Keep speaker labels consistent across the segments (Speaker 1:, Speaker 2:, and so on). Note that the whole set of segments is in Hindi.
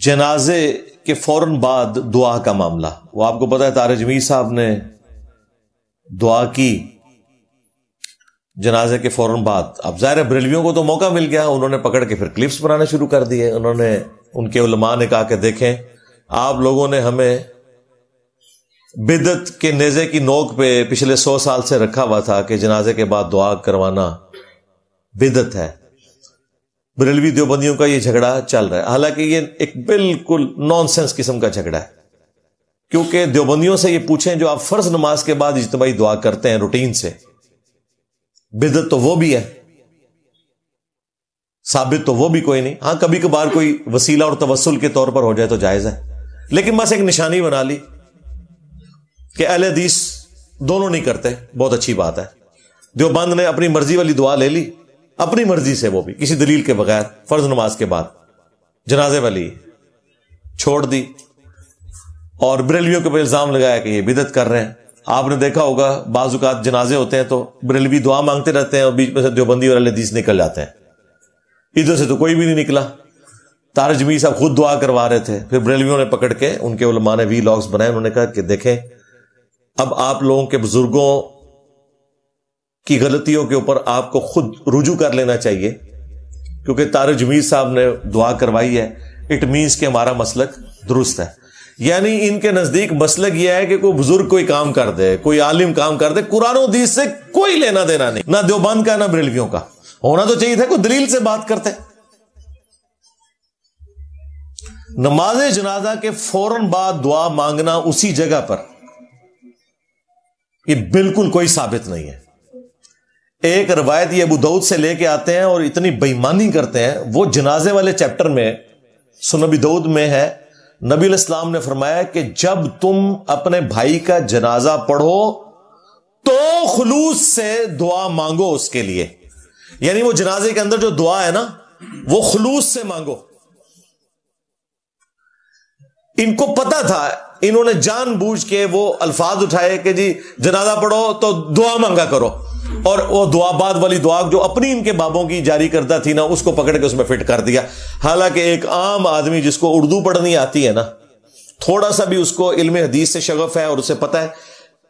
Speaker 1: जनाजे के फौरन बाद दुआ का मामला वो आपको पता है तारे जमीर साहब ने दुआ की जनाजे के फौरन बाद अब जाहिर बरेलवियों को तो मौका मिल गया उन्होंने पकड़ के फिर क्लिप्स बनाने शुरू कर दिए उन्होंने उनके उलमा ने कहा कि देखें आप लोगों ने हमें बिदत के नेजे की नोक पे पिछले सौ साल से रखा हुआ था कि जनाजे के बाद दुआ करवाना बिदत है बरेलवी देवबंदियों का यह झगड़ा चल रहा है हालांकि ये एक बिल्कुल नॉनसेंस किस्म का झगड़ा है क्योंकि देवबंदियों से ये पूछें जो आप फर्ज नमाज के बाद इजतमाही दुआ करते हैं रूटीन से बिदत तो वो भी है साबित तो वो भी कोई नहीं हां कभी कभार कोई वसीला और तवसल के तौर पर हो जाए तो जायज है लेकिन बस एक निशानी बना ली कि अहल हदीस दोनों नहीं करते बहुत अच्छी बात है देवबंद ने अपनी मर्जी वाली दुआ ले ली अपनी मर्जी से वो भी किसी दलील के बगैर फर्ज नमाज के बाद जनाजे वाली छोड़ दी और बरेलवियों के ऊपर इल्जाम लगाया कि ये बिदत कर रहे हैं आपने देखा होगा बाजुकात जनाजे होते हैं तो बरेलवी दुआ मांगते रहते हैं और बीच में से देवबंदी वाले हदीस निकल जाते हैं इधर से तो कोई भी नहीं निकला तारजमी साहब खुद दुआ करवा रहे थे फिर बरेलवियों ने पकड़ के उनके उलमा ने वी लॉग्स बनाए उन्होंने कहा कि देखें अब आप लोगों के बुजुर्गों की गलतियों के ऊपर आपको खुद रुजू कर लेना चाहिए क्योंकि तार जमीर साहब ने दुआ करवाई है इट मीन्स कि हमारा मसलक दुरुस्त है यानी इनके नजदीक मसलक यह है कि कोई बुजुर्ग कोई काम कर दे कोई आलिम काम कर दे कुरान दीज से कोई लेना देना नहीं ना देवबंद का ना ब्रिलवियों का होना तो चाहिए था कोई दलील से बात करते नमाज जनाजा के फौरन बाद दुआ मांगना उसी जगह पर यह बिल्कुल कोई साबित नहीं है एक रवायत ये अबूदऊद से लेके आते हैं और इतनी बेईमानी करते हैं वो जनाजे वाले चैप्टर में सुनबी दऊद में है नबी इस्लाम ने फरमाया कि जब तुम अपने भाई का जनाजा पढ़ो तो खलूस से दुआ मांगो उसके लिए यानी वो जनाजे के अंदर जो दुआ है ना वो खलूस से मांगो इनको पता था इन्होंने बूझ के वो अल्फाज उठाए कि जी जनाजा पढ़ो तो दुआ मांगा करो और वो दुआ बाद वाली दुआ जो अपनी इनके बाबों की जारी करता थी ना उसको पकड़ के उसमें फिट कर दिया हालांकि एक आम आदमी जिसको उर्दू पढ़नी आती है ना थोड़ा सा भी उसको इल्म हदीस से शगफ है और उसे पता है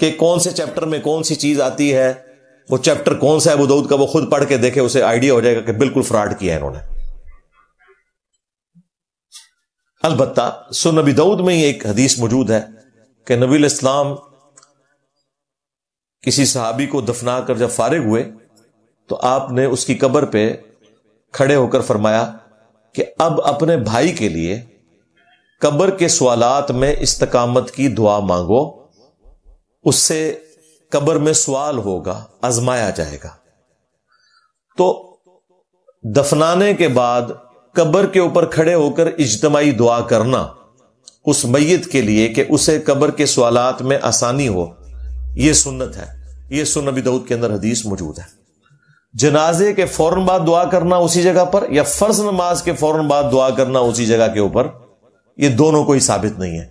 Speaker 1: कि कौन से चैप्टर में कौन सी चीज आती है वो चैप्टर कौन सा है वो दऊद का वो खुद पढ़ के देखे उसे आइडिया हो जाएगा कि बिल्कुल फ्रॉड किया है इन्होंने अलबत् नबी दाऊद में ही एक हदीस मौजूद है कि नबी इस्लाम किसी सहाबी को दफना कर जब फारिग हुए तो आपने उसकी कबर पे खड़े होकर फरमाया कि अब अपने भाई के लिए कबर के सवालत में इस्तकामत की दुआ मांगो उससे कबर में सवाल होगा आजमाया जाएगा तो दफनाने के बाद कब्र के ऊपर खड़े होकर इजतमाही दुआ करना उस मैत के लिए कि उसे कब्र के सवालात में आसानी हो यह सुन्नत है यह सुन नबी दाऊद के अंदर हदीस मौजूद है जनाजे के फौरन बाद दुआ करना उसी जगह पर या फर्ज नमाज के फौरन बाद दुआ करना उसी जगह के ऊपर यह दोनों कोई साबित नहीं है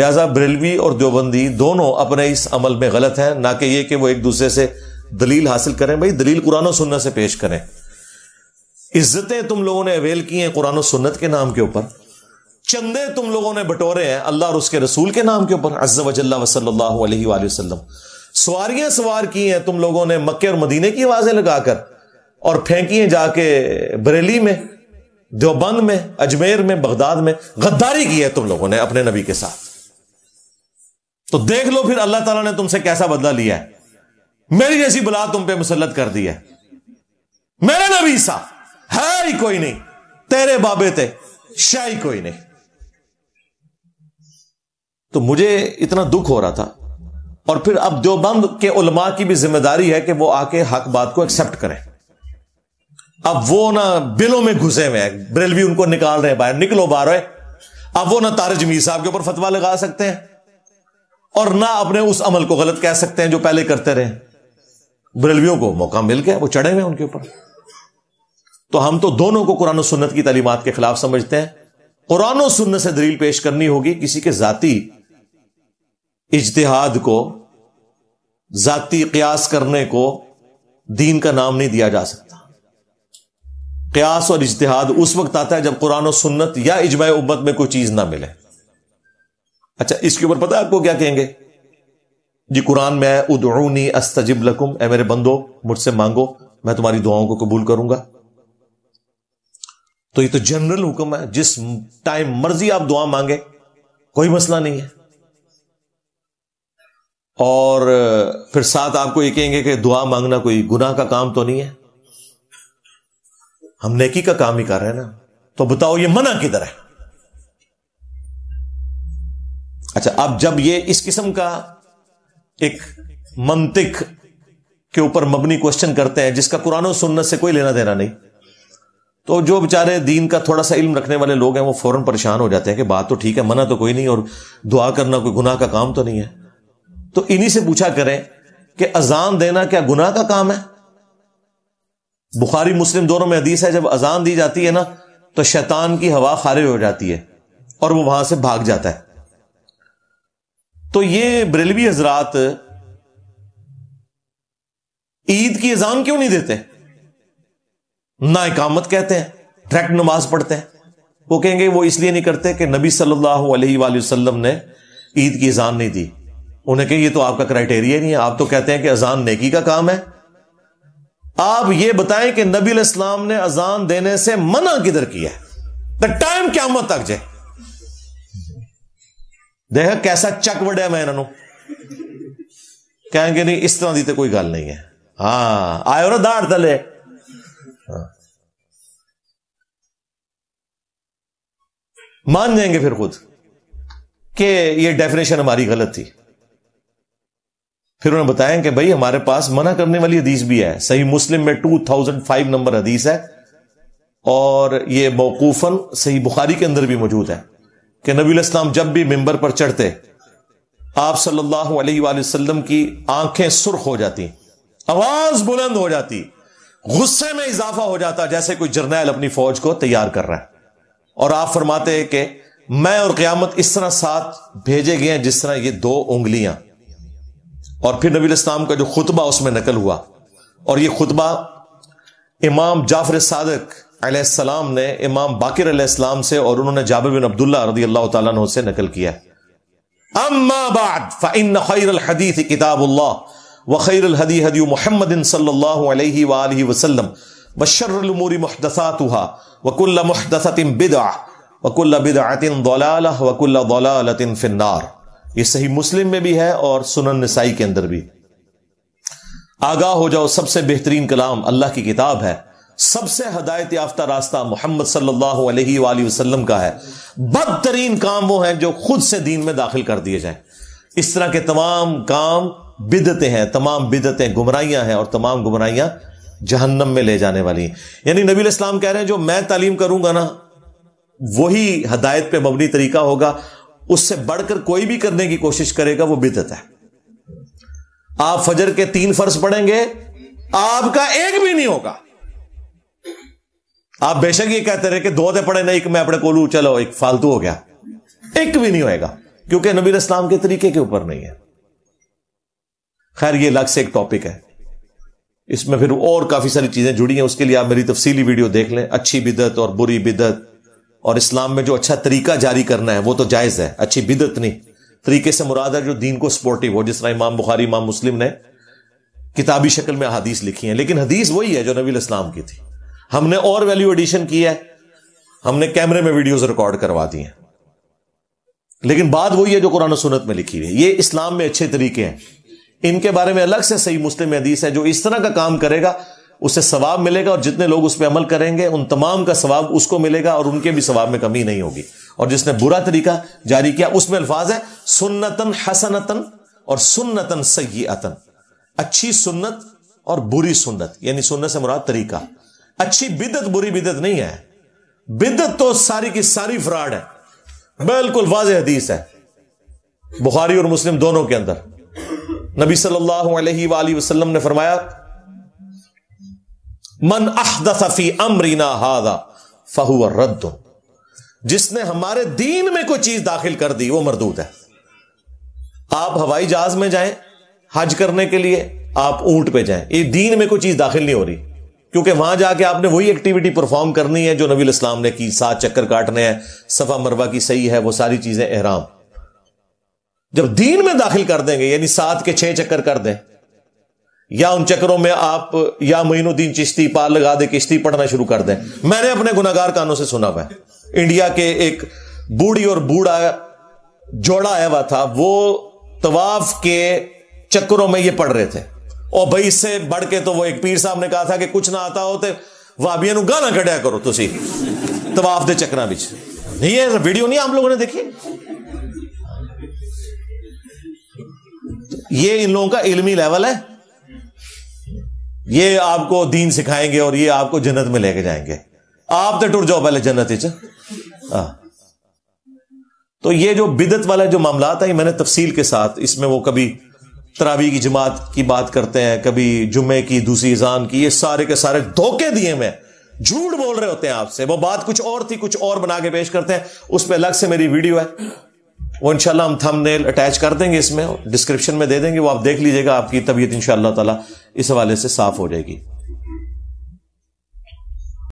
Speaker 1: लिहाजा बरेलवी और देवबंदी दोनों अपने इस अमल में गलत हैं ना कि यह कि वो एक दूसरे से दलील हासिल करें भाई दलील कुरानो सुनने से पेश करें इज्जतें तुम लोगों ने अवेल की हैं कुरान सुन्नत के नाम के ऊपर चंदे तुम लोगों ने बटोरे हैं अल्लाह और उसके रसूल के नाम के ऊपर अज्जा वजल्ला वसल्लल्लाहु सवारियां सवार की हैं तुम लोगों ने मक्के और मदीने की आवाजें लगाकर और फेंकी हैं जाके बरेली में देवबंद में अजमेर में बगदाद में गद्दारी की है तुम लोगों ने अपने नबी के साथ तो देख लो फिर अल्लाह तला ने तुमसे कैसा बदला लिया है मेरी जैसी बुला तुम पे मुसलत कर दी है मेरा नबी साहब है ही कोई नहीं तेरे बाबे ते शाही कोई नहीं तो मुझे इतना दुख हो रहा था और फिर अब देवबंद के उलमा की भी जिम्मेदारी है कि वो आके हक बात को एक्सेप्ट करें अब वो ना बिलों में घुसे हुए ब्रेलवी उनको निकाल रहे हैं बाहर निकलो बाहर अब वो ना तारे जमीर साहब के ऊपर फतवा लगा सकते हैं और ना अपने उस अमल को गलत कह सकते हैं जो पहले करते रहे ब्रेलवियों को मौका मिल गया वो चढ़े हुए उनके ऊपर तो हम तो दोनों को कुरान सुन्नत की तलीमत के खिलाफ समझते हैं कुरान और सुन्नत से दलील पेश करनी होगी किसी के जाति इजतहाद को जाति क्यास करने को दीन का नाम नहीं दिया जा सकता क्यास और इजतहाद उस वक्त आता है जब कुरान और सुन्नत या इजमा उम्मत में कोई चीज ना मिले अच्छा इसके ऊपर पता है आपको क्या कहेंगे जी कुरान में उदरूनी अस्तजिब लकुम ए मेरे बंदो मुझसे मांगो मैं तुम्हारी दुआओं को कबूल करूंगा तो ये तो जनरल हुक्म है जिस टाइम मर्जी आप दुआ मांगे कोई मसला नहीं है और फिर साथ आपको ये कहेंगे कि दुआ मांगना कोई गुनाह का काम तो नहीं है हम नेकी का काम ही कर रहे हैं ना तो बताओ ये मना किधर है अच्छा अब जब ये इस किस्म का एक मंतिक के ऊपर मबनी क्वेश्चन करते हैं जिसका कुरान सुनने से कोई लेना देना नहीं तो जो बेचारे दीन का थोड़ा सा इल्म रखने वाले लोग हैं वो फौरन परेशान हो जाते हैं कि बात तो ठीक है मना तो कोई नहीं और दुआ करना कोई गुनाह का काम तो नहीं है तो इन्हीं से पूछा करें कि अजान देना क्या गुनाह का काम है बुखारी मुस्लिम दोनों में हदीस है जब अजान दी जाती है ना तो शैतान की हवा खारिज हो जाती है और वो वहां से भाग जाता है तो ये बरेलवी हजरात ईद की अजान क्यों नहीं देते ना इकामत कहते हैं डायरेक्ट नमाज पढ़ते हैं वो कहेंगे वो इसलिए नहीं करते कि नबी सल्लल्लाहु अलैहि वसल्लम ने ईद की अजान नहीं दी उन्हें कही ये तो आपका क्राइटेरिया नहीं है आप तो कहते हैं कि अजान नेकी का काम है आप ये बताएं कि नबी इस्लाम ने अजान देने से मना किधर किया द टाइम क्या मत तक जाए देख कैसा चक है मैं इन्हों कहेंगे नहीं इस तरह दी तो कोई गल नहीं है हाँ आयो ना दार तले हाँ। मान जाएंगे फिर खुद कि ये डेफिनेशन हमारी गलत थी फिर उन्हें बताया कि भाई हमारे पास मना करने वाली हदीस भी है सही मुस्लिम में 2005 नंबर हदीस है और ये मौकूफन सही बुखारी के अंदर भी मौजूद है कि नबी इस्लाम जब भी मेंबर पर चढ़ते आप सल्लल्लाहु अलैहि वसल्लम की आंखें सुर्ख हो जाती आवाज बुलंद हो जाती गुस्से में इजाफा हो जाता जैसे कोई जर्नैल अपनी फौज को तैयार कर रहा है और आप फरमाते हैं कि मैं और क्यामत इस तरह साथ भेजे गए हैं जिस तरह ये दो उंगलियां और फिर नबी इस्लाम का जो खुतबा उसमें नकल हुआ और ये खुतबा इमाम जाफर सादक सलाम ने इमाम बाकिर सलाम से और उन्होंने जाबिर बिन अब्दुल्ला रदी अल्लाह तु से नकल किया अम्मा बाद फ़इन खैर हदीथ किताबुल्लाह वखैर हदी हदी मोहम्मद सल्ला वसलम बशरमूरी महदसात वकुल्ल महदसतिन बिदा वकुल्ल बिदातिन दौलाल वकुल्ल दौलालतिन फिन्नार ये सही मुस्लिम में भी है और सुनन नसाई के अंदर भी आगाह हो जाओ सबसे बेहतरीन कलाम अल्लाह की किताब है सबसे हदायत याफ्ता रास्ता मोहम्मद सल्लल्लाहु अलैहि वसल्लम का है बदतरीन काम वो हैं जो खुद से दीन में दाखिल कर दिए जाएं इस तरह के तमाम काम बिदतें हैं तमाम बिदतें गुमराइयां हैं और तमाम गुमराइयां जहन्नम में ले जाने वाली हैं यानी नबी इस्लाम कह रहे हैं जो मैं तालीम करूंगा ना वही हदायत पे मबनी तरीका होगा उससे बढ़कर कोई भी करने की कोशिश करेगा वो बिदत है आप फजर के तीन फर्ज पढ़ेंगे आपका एक भी नहीं होगा आप बेशक ये कहते रहे कि दो दे पढ़े नहीं एक मैं अपने कोलू चलो एक फालतू हो गया एक भी नहीं होएगा क्योंकि नबी इस्लाम के तरीके के ऊपर नहीं है खैर ये अलग से एक टॉपिक है इसमें फिर और काफी सारी चीजें जुड़ी हैं उसके लिए आप मेरी तफसीली वीडियो देख लें अच्छी बिदत और बुरी बिदत और इस्लाम में जो अच्छा तरीका जारी करना है वो तो जायज है अच्छी बिदत नहीं तरीके से मुराद है जो दीन को सपोर्टिव हो जिस तरह इमाम बुखारी इमाम मुस्लिम ने किताबी शक्ल में हदीस लिखी है लेकिन हदीस वही है जो नबी इस्लाम की थी हमने और वैल्यू एडिशन किया है हमने कैमरे में वीडियोस रिकॉर्ड करवा दी हैं लेकिन बात वही है जो कुरान सुनत में लिखी हुई है ये इस्लाम में अच्छे तरीके हैं इनके बारे में अलग से सही मुस्लिम हदीस है जो इस तरह का काम करेगा उसे सवाब मिलेगा और जितने लोग उस पर अमल करेंगे उन तमाम का सवाब उसको मिलेगा और उनके भी सवाब में कमी नहीं होगी और जिसने बुरा तरीका जारी किया उसमें अल्फाज है सुन्नतन हसनतन और सुन्नतन आतन अच्छी सुन्नत और बुरी सुन्नत यानी सुन्नत से मुराद तरीका अच्छी बिदत बुरी बिदत नहीं है बिदत तो सारी की सारी फ्रॉड है बिल्कुल वाज हदीस है बुखारी और मुस्लिम दोनों के अंदर नबी सल्लल्लाहु अलैहि वसल्लम ने फरमाया मन अहदफी अमरीना हादा फहू रद्द जिसने हमारे दीन में कोई चीज दाखिल कर दी वो मरदूत है आप हवाई जहाज में जाए हज करने के लिए आप ऊंट पे जाए ये दीन में कोई चीज दाखिल नहीं हो रही क्योंकि वहां जाके आपने वही एक्टिविटी परफॉर्म करनी है जो नबी इस्लाम ने की सात चक्कर काटने हैं सफा मरवा की सही है वो सारी चीजें एहराम जब दीन में दाखिल कर देंगे यानी सात के छह चक्कर कर दें या उन चक्करों में आप या मोइनुद्दीन चिश्ती पार लगा दे किश्ती पढ़ना शुरू कर दें मैंने अपने गुनागार कानों से सुना हुआ है इंडिया के एक बूढ़ी और बूढ़ा जोड़ा आया हुआ था वो तवाफ के चक्करों में ये पढ़ रहे थे और भाई इससे बढ़ के तो वो एक पीर साहब ने कहा था कि कुछ ना आता हो तो वाबिया गाना कटाया करो तुम तवाफ के चक्कर नहीं है वीडियो नहीं आप लोगों ने देखी ये इन लोगों का इलमी लेवल है ये आपको दीन सिखाएंगे और ये आपको जन्नत में लेके जाएंगे आप तो टूट जाओ पहले जन्नत ही हाँ। तो ये जो बिदत वाला जो मामला था मैंने तफसील के साथ इसमें वो कभी तरावी की जमात की बात करते हैं कभी जुम्मे की दूसरी ईजान की ये सारे के सारे धोखे दिए मैं झूठ बोल रहे होते हैं आपसे वो बात कुछ और थी कुछ और बना के पेश करते हैं उस पर अलग से मेरी वीडियो है वो इनशाला हम थंबनेल अटैच कर देंगे इसमें डिस्क्रिप्शन में दे देंगे वो आप देख लीजिएगा आपकी तबीयत इनशाला तला इस हवाले से साफ हो जाएगी